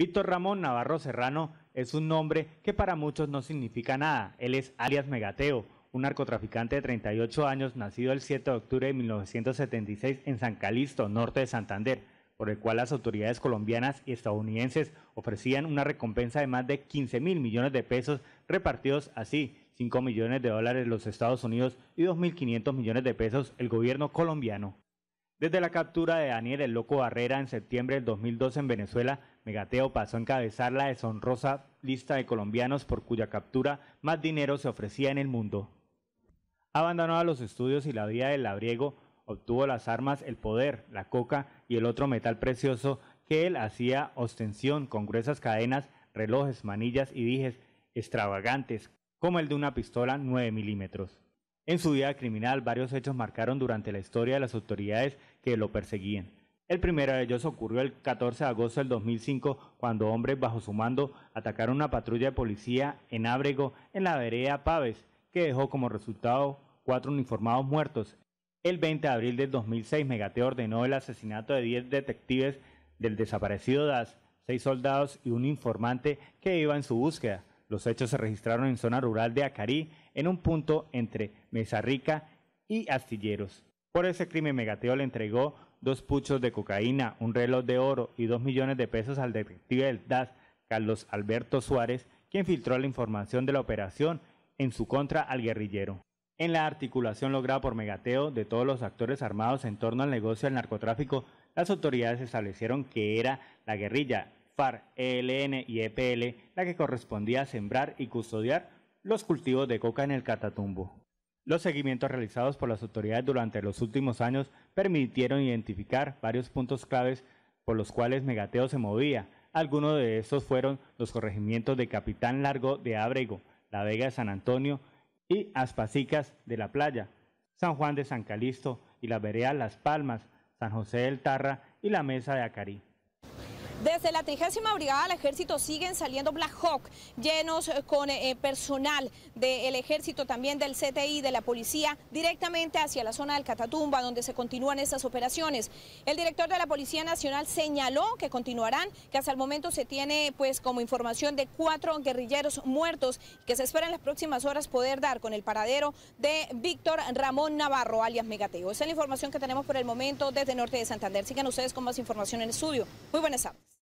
Víctor Ramón Navarro Serrano es un nombre que para muchos no significa nada. Él es alias Megateo, un narcotraficante de 38 años nacido el 7 de octubre de 1976 en San Calixto, norte de Santander, por el cual las autoridades colombianas y estadounidenses ofrecían una recompensa de más de 15 mil millones de pesos repartidos así, 5 millones de dólares los Estados Unidos y 2.500 millones de pesos el gobierno colombiano. Desde la captura de Daniel El Loco Barrera en septiembre del 2012 en Venezuela, Megateo pasó a encabezar la deshonrosa lista de colombianos por cuya captura más dinero se ofrecía en el mundo. Abandonó los estudios y la vida del labriego, obtuvo las armas, el poder, la coca y el otro metal precioso que él hacía ostensión con gruesas cadenas, relojes, manillas y dijes extravagantes, como el de una pistola 9 milímetros. En su vida criminal, varios hechos marcaron durante la historia de las autoridades que lo perseguían. El primero de ellos ocurrió el 14 de agosto del 2005 cuando hombres bajo su mando atacaron una patrulla de policía en Ábrego en la vereda Paves, que dejó como resultado cuatro uniformados muertos. El 20 de abril del 2006 Megate ordenó el asesinato de 10 detectives del desaparecido Das, seis soldados y un informante que iba en su búsqueda. Los hechos se registraron en zona rural de Acarí, en un punto entre Mesa Rica y Astilleros. Por ese crimen, Megateo le entregó dos puchos de cocaína, un reloj de oro y dos millones de pesos al detective del DAS, Carlos Alberto Suárez, quien filtró la información de la operación en su contra al guerrillero. En la articulación lograda por Megateo de todos los actores armados en torno al negocio del narcotráfico, las autoridades establecieron que era la guerrilla ELN y EPL, la que correspondía a sembrar y custodiar los cultivos de coca en el Catatumbo. Los seguimientos realizados por las autoridades durante los últimos años permitieron identificar varios puntos claves por los cuales Megateo se movía. Algunos de estos fueron los corregimientos de Capitán Largo de Abrego, La Vega de San Antonio y Aspasicas de la Playa, San Juan de San Calixto y la vereda Las Palmas, San José del Tarra y la Mesa de Acarí. Desde la trigésima brigada del ejército siguen saliendo Black Hawk, llenos eh, con eh, personal del ejército, también del CTI, de la policía, directamente hacia la zona del Catatumba, donde se continúan estas operaciones. El director de la Policía Nacional señaló que continuarán, que hasta el momento se tiene pues como información de cuatro guerrilleros muertos, que se espera en las próximas horas poder dar con el paradero de Víctor Ramón Navarro, alias Megateo. Esa es la información que tenemos por el momento desde Norte de Santander. Sigan ustedes con más información en el estudio. Muy buenas tardes.